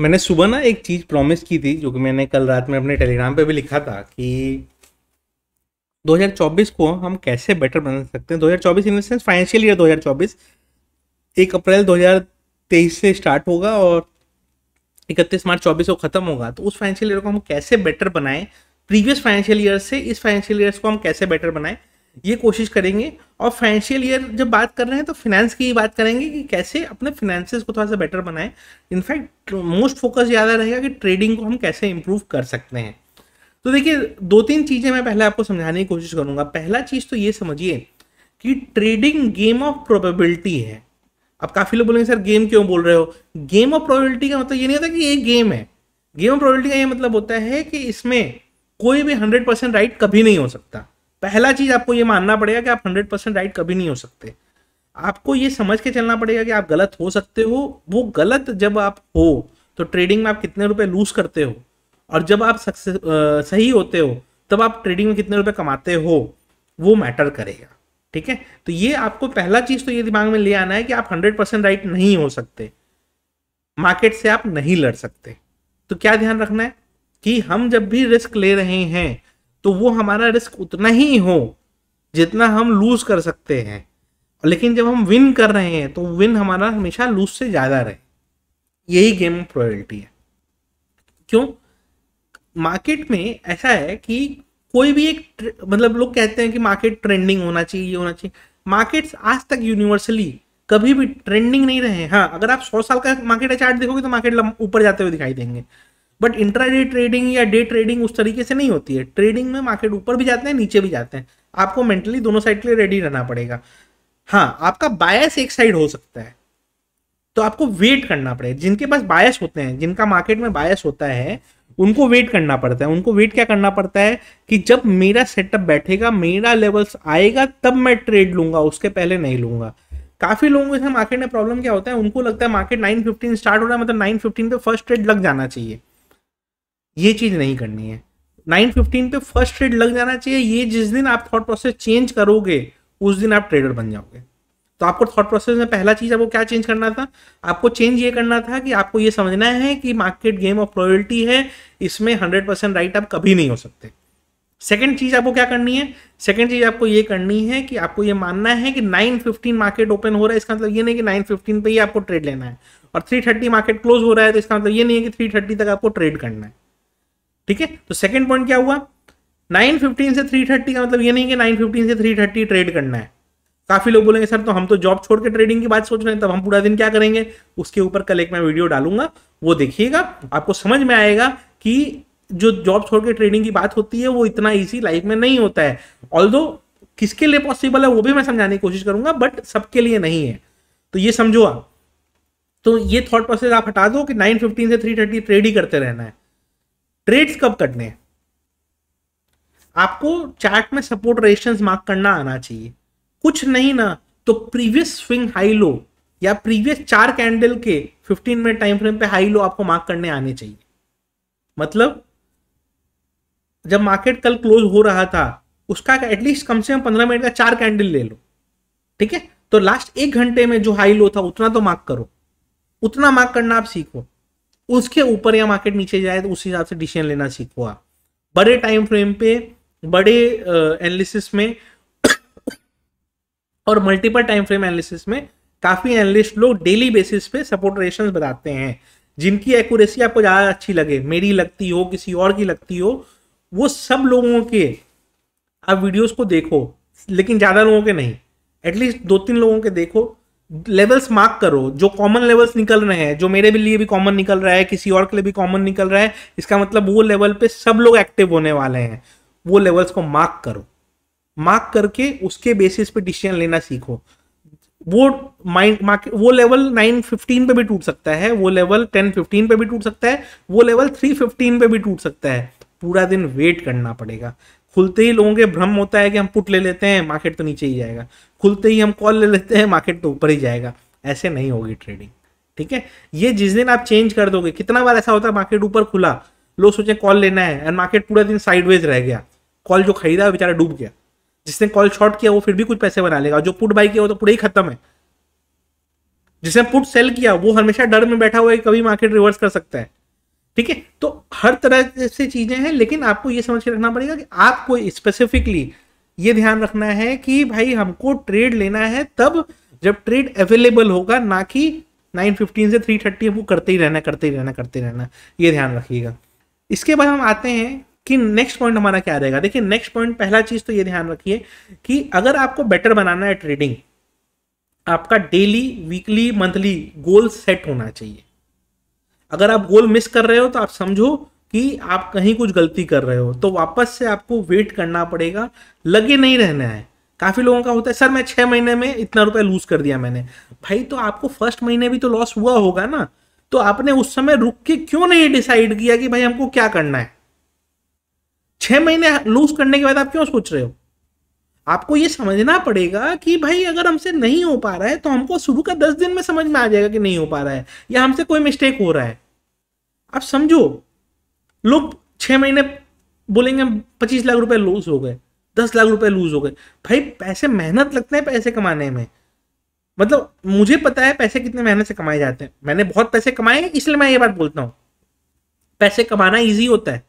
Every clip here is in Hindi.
मैंने सुबह ना एक चीज़ प्रॉमिस की थी जो कि मैंने कल रात में अपने टेलीग्राम पे भी लिखा था कि 2024 को हम कैसे बेटर बना सकते हैं 2024 in the sense financial year 2024 एक अप्रैल 2023 से स्टार्ट होगा और 31 मार्च 24 को ख़त्म होगा तो उस फाइनेंशियल ईयर को हम कैसे बेटर बनाएं प्रीवियस फाइनेंशियल ईयर से इस फाइनेंशियल ईयर को हम कैसे बेटर बनाएं ये कोशिश करेंगे और फाइनेंशियल ईयर जब बात कर रहे हैं तो फिनेंस की बात करेंगे कि कैसे अपने फिनेंसेस को थोड़ा सा बेटर बनाएं इनफैक्ट मोस्ट फोकस ज़्यादा रहेगा कि ट्रेडिंग को हम कैसे इम्प्रूव कर सकते हैं तो देखिए दो तीन चीज़ें मैं पहले आपको समझाने की कोशिश करूँगा पहला चीज़ तो ये समझिए कि ट्रेडिंग गेम ऑफ प्रोबेबिलिटी है अब काफ़ी लोग बोलेंगे सर गेम क्यों बोल रहे हो गेम ऑफ प्रोबेबिलिटी का मतलब ये नहीं होता कि ये गेम है गेम ऑफ प्रोबेबिलिटी का ये मतलब होता है कि इसमें कोई भी हंड्रेड परसेंट राइट कभी नहीं हो सकता पहला चीज आपको ये मानना पड़ेगा कि आप हंड्रेड परसेंट राइट कभी नहीं हो सकते आपको ये समझ के चलना पड़ेगा कि आप गलत हो सकते हो वो गलत जब आप हो तो ट्रेडिंग में आप कितने रुपए लूज करते हो और जब आप सक्सेस सही होते हो तब आप ट्रेडिंग में कितने रुपए कमाते हो वो मैटर करेगा ठीक है तो ये आपको पहला चीज तो ये दिमाग में ले आना है कि आप हंड्रेड परसेंट राइट नहीं हो सकते मार्केट से आप नहीं लड़ सकते तो क्या ध्यान रखना है कि हम जब भी रिस्क ले रहे हैं तो वो हमारा रिस्क उतना ही हो जितना हम लूज कर सकते हैं लेकिन जब हम विन कर रहे हैं तो विन हमारा हमेशा लूज से ज़्यादा रहे यही गेम ऑफ है क्यों मार्केट में ऐसा है कि कोई भी एक मतलब लोग कहते हैं कि मार्केट ट्रेंडिंग होना चाहिए ये होना चाहिए मार्केट्स आज तक यूनिवर्सली कभी भी ट्रेंडिंग नहीं रहे हैं हाँ अगर आप सौ साल का मार्केट चार्ट देखोगे तो मार्केट ऊपर जाते हुए दिखाई देंगे बट डे ट्रेडिंग या डे ट्रेडिंग उस तरीके से नहीं होती है ट्रेडिंग में मार्केट ऊपर भी जाते हैं नीचे भी जाते हैं आपको मेंटली दोनों साइड के लिए रेडी रहना पड़ेगा हाँ आपका बायस एक साइड हो सकता है तो आपको वेट करना पड़ेगा जिनके पास बायस होते हैं जिनका मार्केट में बायस होता है उनको वेट करना पड़ता है उनको वेट क्या करना पड़ता है कि जब मेरा सेटअप बैठेगा मेरा लेवल्स आएगा तब मैं ट्रेड लूंगा उसके पहले नहीं लूंगा काफी लोगों के मार्केट में प्रॉब्लम क्या होता है उनको लगता है मार्केट 915 स्टार्ट हो रहा है मतलब 915 पे फर्स्ट ट्रेड लग जाना चाहिए ये चीज़ नहीं करनी है नाइन फिफ्टीन पे फर्स्ट ट्रेड लग जाना चाहिए ये जिस दिन आप थॉट प्रोसेस चेंज करोगे उस दिन आप ट्रेडर बन जाओगे तो आपको थॉट प्रोसेस में पहला चीज़ आपको क्या चेंज करना था आपको चेंज ये करना था कि आपको ये समझना है कि मार्केट गेम ऑफ प्रोबेबिलिटी है इसमें हंड्रेड परसेंट राइट आप कभी नहीं हो सकते सेकेंड चीज़ आपको क्या करनी है सेकेंड चीज़ आपको ये करनी है कि आपको ये मानना है कि 9:15 मार्केट ओपन हो रहा है इसका मतलब ये नहीं कि 9:15 पे ही आपको ट्रेड लेना है और 3:30 मार्केट क्लोज हो रहा है तो इसका मतलब ये नहीं है कि 3:30 तक आपको ट्रेड करना है ठीक है तो सेकेंड पॉइंट क्या हुआ नाइन फिफ्टीन से थ्री थर्टी का मतलब ये नहीं कि नाइन फिफ्टीन से थ्री थर्टी ट्रेड करना है काफी लोग बोलेंगे सर तो हम तो जॉब छोड़ के ट्रेडिंग की बात सोच रहे हैं तब हम पूरा दिन क्या करेंगे उसके ऊपर कल एक मैं वीडियो डालूंगा वो देखिएगा आपको समझ में आएगा कि जो जॉब छोड़ के ट्रेडिंग की बात होती है वो इतना ईजी लाइफ में नहीं होता है ऑल किसके लिए पॉसिबल है वो भी मैं समझाने की कोशिश करूंगा बट सबके लिए नहीं है तो ये समझो आप तो ये थॉट प्रोसेस आप हटा दो कि 9:15 से 3:30 ट्रेड ही करते रहना है ट्रेड्स कब करने हैं आपको चार्ट में सपोर्ट रेजिस्टेंस मार्क करना आना चाहिए कुछ नहीं ना तो प्रीवियस स्विंग हाई लो या प्रीवियस चार कैंडल के 15 मिनट टाइम फ्रेम पे हाई लो आपको मार्क करने आने चाहिए मतलब जब मार्केट कल क्लोज हो रहा था उसका एटलीस्ट कम से कम पंद्रह मिनट का चार कैंडल ले लो ठीक है तो लास्ट एक घंटे में जो हाई लो था उतना तो मार्क करो उतना मार्क करना आप सीखो उसके ऊपर या मार्केट नीचे जाए तो उस हिसाब से डिसीजन लेना सीखो आप बड़े टाइम फ्रेम पे बड़े एनालिसिस में और मल्टीपल टाइम फ्रेम एनालिसिस में काफ़ी एनालिस्ट लोग डेली बेसिस पे सपोर्ट रेशन बताते हैं जिनकी एक्यूरेसी आपको ज़्यादा अच्छी लगे मेरी लगती हो किसी और की लगती हो वो सब लोगों के आप वीडियोस को देखो लेकिन ज़्यादा लोगों के नहीं एटलीस्ट दो तीन लोगों के देखो लेवल्स मार्क करो जो कॉमन लेवल्स निकल रहे हैं जो मेरे लिए भी कॉमन निकल रहा है किसी और के लिए भी कॉमन निकल रहा है इसका मतलब वो लेवल पे सब लोग एक्टिव होने वाले हैं वो लेवल्स को मार्क करो मार्क करके उसके बेसिस पे डिसीजन लेना सीखो वो माइंड मार्केट वो लेवल नाइन फिफ्टीन पे भी टूट सकता है वो लेवल टेन फिफ्टीन पे भी टूट सकता है वो लेवल थ्री फिफ्टीन पे भी टूट सकता है पूरा दिन वेट करना पड़ेगा खुलते ही लोगों के भ्रम होता है कि हम पुट ले लेते हैं मार्केट तो नीचे ही जाएगा खुलते ही हम कॉल ले लेते हैं मार्केट तो ऊपर ही जाएगा ऐसे नहीं होगी ट्रेडिंग ठीक है ये जिस दिन आप चेंज कर दोगे कितना बार ऐसा होता है मार्केट ऊपर खुला लोग सोचे कॉल लेना है एंड मार्केट पूरा दिन साइडवेज रह गया कॉल जो खरीदा है बेचारा डूब गया जिसने कॉल शॉर्ट किया वो फिर भी कुछ पैसे बना लेगा जो पुट बाई किया वो तो पूरा ही खत्म है जिसने पुट सेल किया वो हमेशा डर में बैठा हुआ है कभी मार्केट रिवर्स कर सकता है ठीक है तो हर तरह से चीजें हैं लेकिन आपको ये समझ के रखना पड़ेगा कि आपको स्पेसिफिकली ये ध्यान रखना है कि भाई हमको ट्रेड लेना है तब जब ट्रेड अवेलेबल होगा ना कि 915 से 330 हमको करते ही रहना करते ही रहना करते ही रहना ये ध्यान रखिएगा इसके बाद हम आते हैं कि नेक्स्ट पॉइंट हमारा क्या रहेगा देखिए नेक्स्ट पॉइंट पहला चीज तो ये ध्यान रखिए कि अगर आपको बेटर बनाना है ट्रेडिंग आपका daily weekly monthly goal set होना चाहिए अगर आप गोल मिस कर रहे हो तो आप समझो कि आप कहीं कुछ गलती कर रहे हो तो वापस से आपको वेट करना पड़ेगा लगे नहीं रहना है काफ़ी लोगों का होता है सर मैं छह महीने में इतना रुपया लूज कर दिया मैंने भाई तो आपको फर्स्ट महीने भी तो लॉस हुआ होगा ना तो आपने उस समय रुक के क्यों नहीं डिसाइड किया कि भाई हमको क्या करना है छह महीने लूज करने के बाद आप क्यों सोच रहे हो आपको ये समझना पड़ेगा कि भाई अगर हमसे नहीं हो पा रहा है तो हमको सुबह का दस दिन में समझ में आ जाएगा कि नहीं हो पा रहा है या हमसे कोई मिस्टेक हो रहा है आप समझो लोग छः महीने बोलेंगे पच्चीस लाख रुपए लूज हो गए दस लाख रुपए लूज हो गए भाई पैसे मेहनत लगते हैं पैसे कमाने में मतलब मुझे पता है पैसे कितने मेहनत से कमाए जाते हैं मैंने बहुत पैसे कमाए हैं इसलिए मैं ये बात बोलता हूँ पैसे कमाना ईजी होता है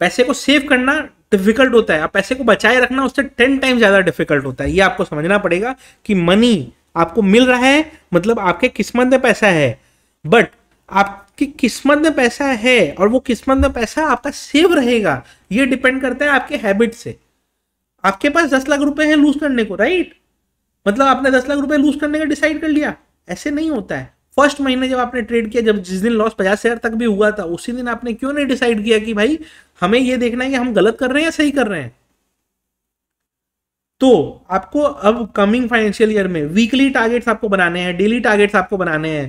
पैसे को सेव करना डिफिकल्ट होता है आप पैसे को बचाए रखना उससे टेन टाइम ज़्यादा डिफिकल्ट होता है ये आपको समझना पड़ेगा कि मनी आपको मिल रहा है मतलब आपके किस्मत में पैसा है बट आपकी किस्मत में पैसा है और वो किस्मत में पैसा आपका सेव रहेगा ये डिपेंड करता है आपके हैबिट से आपके पास दस लाख रुपए हैं लूज करने को राइट मतलब आपने दस लाख रुपए लूज करने का डिसाइड कर लिया ऐसे नहीं होता है फर्स्ट महीने जब आपने ट्रेड किया जब जिस दिन लॉस पचास हज़ार तक भी हुआ था उसी दिन आपने क्यों नहीं डिसाइड किया कि भाई हमें यह देखना है कि हम गलत कर रहे हैं या सही कर रहे हैं तो आपको अब कमिंग फाइनेंशियल ईयर में वीकली टारगेट्स आपको बनाने हैं डेली टारगेट्स आपको बनाने हैं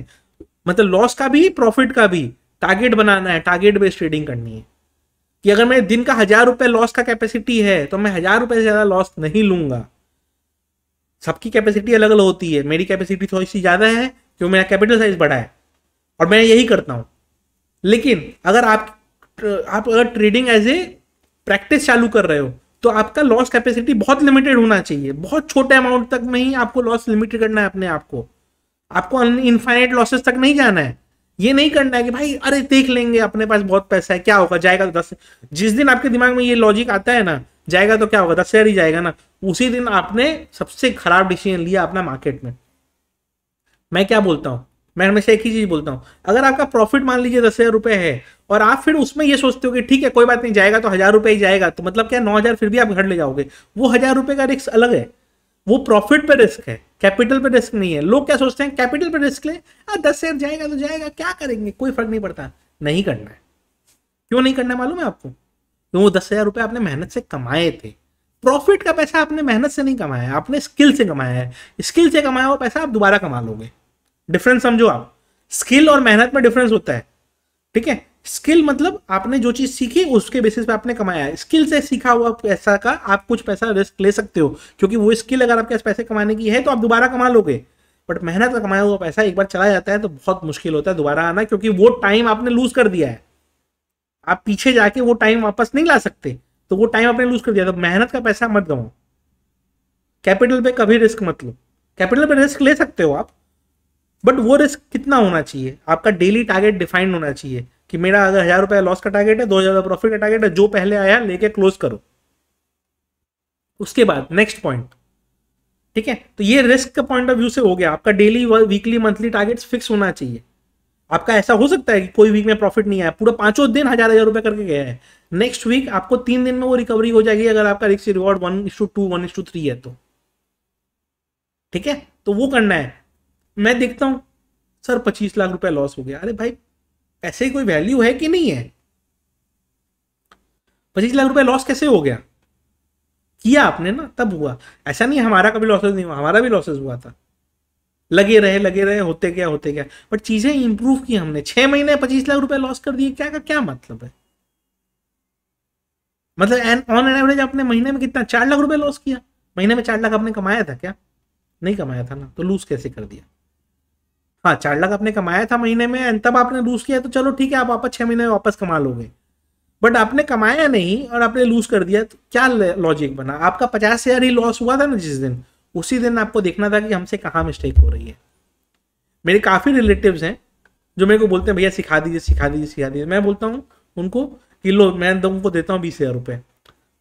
मतलब लॉस का भी प्रॉफिट का भी टारगेट बनाना है टारगेट बेस्ड ट्रेडिंग करनी है कि अगर मेरे दिन का हजार रुपए लॉस का कैपेसिटी है तो मैं हजार रुपए से ज्यादा लॉस नहीं लूंगा सबकी कैपेसिटी अलग अलग होती है मेरी कैपेसिटी थोड़ी सी ज्यादा है क्योंकि मेरा कैपिटल साइज बड़ा है और मैं यही करता हूँ लेकिन अगर आप आप अगर ट्रेडिंग एज ए प्रैक्टिस चालू कर रहे हो तो आपका लॉस कैपेसिटी बहुत लिमिटेड होना चाहिए बहुत छोटे अमाउंट तक में ही आपको लॉस लिमिटेड करना है अपने आप को आपको इनफाइनाइट लॉसेस तक नहीं जाना है ये नहीं करना है कि भाई अरे देख लेंगे अपने पास बहुत पैसा है क्या होगा जाएगा तो दस जिस दिन आपके दिमाग में ये लॉजिक आता है ना जाएगा तो क्या होगा दस हजार ही जाएगा ना उसी दिन आपने सबसे खराब डिसीजन लिया अपना मार्केट में मैं क्या बोलता हूँ मैं हमेशा एक ही चीज बोलता हूँ अगर आपका प्रॉफिट मान लीजिए दस हजार रुपये है और आप फिर उसमें ये सोचते हो कि ठीक है कोई बात नहीं जाएगा तो हजार रुपये ही जाएगा तो मतलब क्या नौ हजार फिर भी आप घर ले जाओगे वो हजार रुपये का रिस्क अलग है वो प्रॉफिट पे रिस्क है कैपिटल पे रिस्क नहीं है लोग क्या सोचते हैं कैपिटल पे रिस्क ले दस हजार जाएगा तो जाएगा क्या करेंगे कोई फर्क नहीं पड़ता नहीं करना है क्यों नहीं करना मालूम है आपको क्यों वो दस हजार रुपये आपने मेहनत से कमाए थे प्रॉफिट का पैसा आपने मेहनत से नहीं कमाया आपने स्किल से कमाया है स्किल से कमाया हुआ पैसा आप दोबारा कमा लोगे डिफरेंस समझो आप स्किल और मेहनत में डिफरेंस होता है ठीक है स्किल मतलब आपने जो चीज सीखी उसके बेसिस पे आपने कमाया है स्किल से सीखा हुआ पैसा का आप कुछ पैसा रिस्क ले सकते हो क्योंकि वो स्किल अगर आपके पास पैसे कमाने की है तो आप दोबारा कमा लोगे बट मेहनत का कमाया हुआ पैसा एक बार चला जाता है तो बहुत मुश्किल होता है दोबारा आना क्योंकि वो टाइम आपने लूज कर दिया है आप पीछे जाके वो टाइम वापस नहीं ला सकते तो वो टाइम आपने लूज कर दिया तो मेहनत का पैसा मत गवाओ कैपिटल पे कभी रिस्क मत लो कैपिटल पे रिस्क ले सकते हो आप बट वो रिस्क कितना होना चाहिए आपका डेली टारगेट डिफाइंड होना चाहिए कि मेरा अगर हज़ार रुपये लॉस का टारगेट है दो हज़ार प्रॉफिट का टारगेट है जो पहले आया लेके क्लोज करो उसके बाद नेक्स्ट पॉइंट ठीक है तो ये रिस्क का पॉइंट ऑफ व्यू से हो गया आपका daily weekly monthly target fix होना चाहिए आपका ऐसा हो सकता है कि कोई वीक में प्रॉफिट नहीं आया पूरा पांचों दिन हजार हजार रुपए करके गया है नेक्स्ट वीक आपको तीन दिन में वो रिकवरी हो जाएगी अगर आपका risk reward one is to two one is to three है तो ठीक है तो वो करना है मैं देखता हूँ सर पच्चीस लाख रुपया लॉस हो गया अरे भाई ऐसे की कोई वैल्यू है कि नहीं है पच्चीस लाख रुपया लॉस कैसे हो गया किया आपने ना तब हुआ ऐसा नहीं हमारा कभी लॉसेज नहीं हुआ हमारा भी लॉसेज हुआ था लगे रहे लगे रहे होते गया होते गया बट चीजें इंप्रूव की हमने छह महीने पच्चीस लाख रुपए लॉस कर दिए क्या का क्या मतलब है मतलब ऑन एन एवरेज आपने महीने में कितना चार लाख रुपए लॉस किया महीने में चार लाख आपने कमाया था क्या नहीं कमाया था ना तो लूज कैसे कर दिया हाँ चार लाख आपने कमाया था महीने में एंड तब आपने लूज किया तो चलो ठीक है आप वापस छह महीने वापस कमा लोगे बट आपने कमाया नहीं और आपने लूज कर दिया तो क्या लॉजिक बना आपका पचास हजार ही लॉस हुआ था ना जिस दिन उसी दिन आपको देखना था कि हमसे कहाँ मिस्टेक हो रही है मेरे काफ़ी रिलेटिव हैं जो मेरे को बोलते हैं भैया सिखा दीजिए सिखा दीजिए सिखा दीजिए मैं बोलता हूँ उनको कि लो मैं तुमको देता हूँ बीस हज़ार रुपये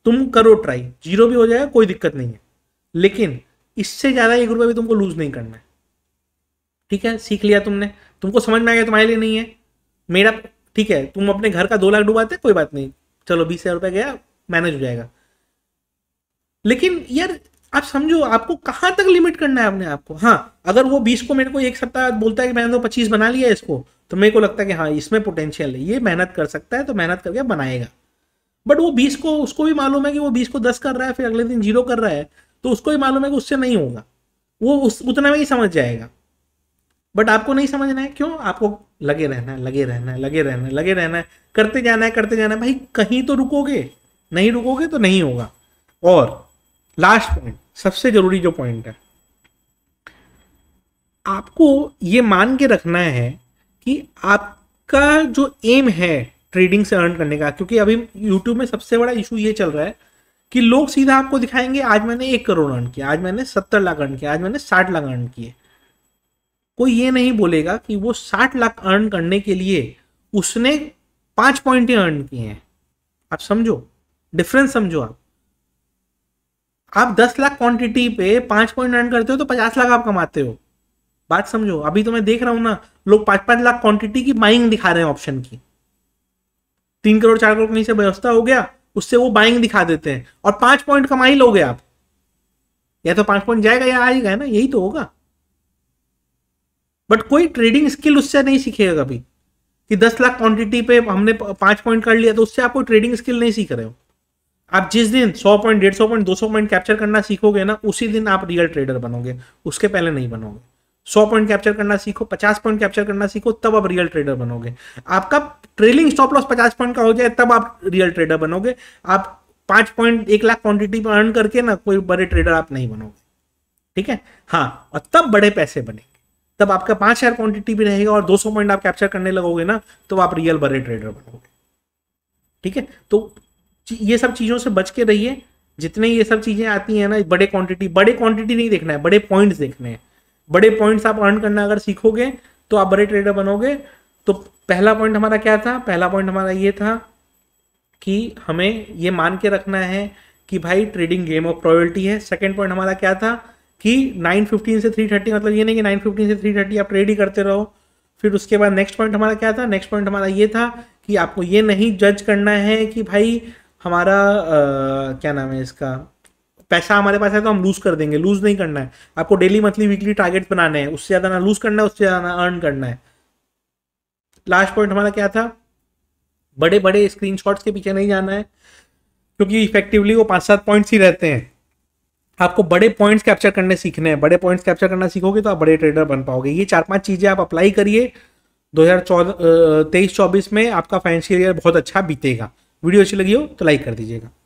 तुम करो ट्राई जीरो भी हो जाएगा कोई दिक्कत नहीं है लेकिन इससे ज़्यादा एक रुपये भी तुमको लूज़ नहीं करना है ठीक है सीख लिया तुमने तुमको समझ में आ गया तुम्हारे लिए नहीं है मेरा ठीक है तुम अपने घर का दो लाख डुबाते कोई बात नहीं चलो बीस हजार रुपया गया मैनेज हो जाएगा लेकिन यार आप समझो आपको कहाँ तक लिमिट करना है अपने आप को हाँ अगर वो बीस को मेरे को एक सप्ताह बोलता है कि मैंने तो पच्चीस बना लिया इसको तो मेरे को लगता है कि हाँ इसमें पोटेंशियल है ये मेहनत कर सकता है तो मेहनत करके बनाएगा बट वो बीस को उसको भी मालूम है कि वो बीस को दस कर रहा है फिर अगले दिन जीरो कर रहा है तो उसको भी मालूम है कि उससे नहीं होगा वो उस उतना में ही समझ जाएगा बट आपको नहीं समझना है क्यों आपको लगे रहना है लगे रहना है लगे रहना है लगे रहना है करते जाना है करते जाना है भाई कहीं तो रुकोगे नहीं रुकोगे तो नहीं होगा और लास्ट पॉइंट सबसे जरूरी जो पॉइंट है आपको ये मान के रखना है कि आपका जो एम है ट्रेडिंग से अर्न करने का क्योंकि अभी यूट्यूब में सबसे बड़ा इशू ये चल रहा है कि लोग सीधा आपको दिखाएंगे आज मैंने एक करोड़ अर्न किया आज मैंने सत्तर लाख अर्न किया आज मैंने साठ लाख अर्न किए कोई ये नहीं बोलेगा कि वो साठ लाख अर्न करने के लिए उसने पांच पॉइंट अर्न किए हैं आप समझो डिफरेंस समझो आप आप दस लाख क्वांटिटी पे पांच पॉइंट अर्न करते हो तो पचास लाख आप कमाते हो बात समझो अभी तो मैं देख रहा हूं ना लोग पांच पांच लाख क्वांटिटी की बाइंग दिखा रहे हैं ऑप्शन की तीन करोड़ चार करोड़ कहीं से व्यवस्था हो गया उससे वो बाइंग दिखा देते हैं और पांच पॉइंट कमा ही लोगे आप या तो पांच पॉइंट जाएगा या आएगा ना यही तो होगा बट कोई ट्रेडिंग स्किल उससे नहीं सीखेगा कभी कि दस लाख क्वांटिटी पे हमने पांच पॉइंट कर लिया तो उससे आप कोई ट्रेडिंग स्किल नहीं सीख रहे हो आप जिस दिन सौ पॉइंट डेढ़ सौ पॉइंट दो सौ पॉइंट कैप्चर करना सीखोगे ना उसी दिन आप रियल ट्रेडर बनोगे उसके पहले नहीं बनोगे सौ पॉइंट कैप्चर करना सीखो पचास पॉइंट कैप्चर करना सीखो तब आप रियल ट्रेडर बनोगे आपका ट्रेलिंग स्टॉप लॉस पचास पॉइंट का हो जाए तब आप रियल ट्रेडर बनोगे आप पांच पॉइंट एक लाख क्वांटिटी पर अर्न करके ना कोई बड़े ट्रेडर आप नहीं बनोगे ठीक है हाँ और तब बड़े पैसे बने तब आपका पांच हज़ार क्वान्टिटी भी रहेगा और 200 पॉइंट आप कैप्चर करने लगोगे ना तो आप रियल बड़े ट्रेडर बनोगे ठीक है तो ये सब चीज़ों से बच के रहिए जितने ये सब चीज़ें आती हैं ना बड़े क्वांटिटी बड़े क्वांटिटी नहीं देखना है बड़े पॉइंट देखने हैं बड़े पॉइंट्स आप अर्न करना अगर सीखोगे तो आप बड़े ट्रेडर बनोगे तो पहला पॉइंट हमारा क्या था पहला पॉइंट हमारा ये था कि हमें ये मान के रखना है कि भाई ट्रेडिंग गेम ऑफ प्रॉयल्टी है सेकेंड पॉइंट हमारा क्या था कि 9:15 से 3:30 मतलब ये नहीं कि 9:15 से 3:30 आप ट्रेड ही करते रहो फिर उसके बाद नेक्स्ट पॉइंट हमारा क्या था नेक्स्ट पॉइंट हमारा ये था कि आपको ये नहीं जज करना है कि भाई हमारा आ, क्या नाम है इसका पैसा हमारे पास है तो हम लूज़ कर देंगे लूज़ नहीं करना है आपको डेली मंथली वीकली टारगेट बनाने हैं उससे ज़्यादा ना लूज़ करना है उससे ज़्यादा ना अर्न करना है लास्ट पॉइंट हमारा क्या था बड़े बड़े स्क्रीनशॉट्स के पीछे नहीं जाना है क्योंकि इफेक्टिवली वो पांच सात पॉइंट्स ही रहते हैं आपको बड़े पॉइंट्स कैप्चर करने सीखने हैं बड़े पॉइंट्स कैप्चर करना सीखोगे तो आप बड़े ट्रेडर बन पाओगे ये चार पांच चीज़ें आप अप्लाई करिए दो हज़ार में आपका फाइनेंशियल ईयर बहुत अच्छा बीतेगा वीडियो अच्छी लगी हो तो लाइक कर दीजिएगा